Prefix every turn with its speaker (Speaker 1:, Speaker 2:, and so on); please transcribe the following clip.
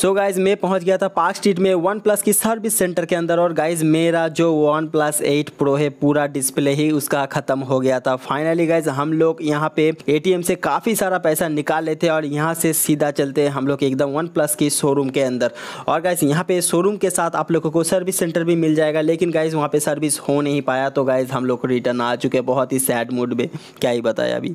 Speaker 1: सो so guys मैं पहुंच गया था पार्क स्ट्रीट में वन प्लस की सर्विस सेंटर के अंदर और गाइज मेरा जो वन प्लस एट प्रो है पूरा डिस्प्ले ही उसका ख़त्म हो गया था फाइनली गाइज हम लोग यहाँ पे एटीएम से काफ़ी सारा पैसा निकाल लेते और यहाँ से सीधा चलते हम लोग एकदम वन प्लस की शोरूम के अंदर और गाइज यहाँ पे शोरूम के साथ आप लोगों को सर्विस सेंटर भी मिल जाएगा लेकिन गाइज वहाँ पर सर्विस हो नहीं पाया तो गाइज हम लोग रिटर्न आ चुके बहुत ही सैड मूड में क्या ही बताया अभी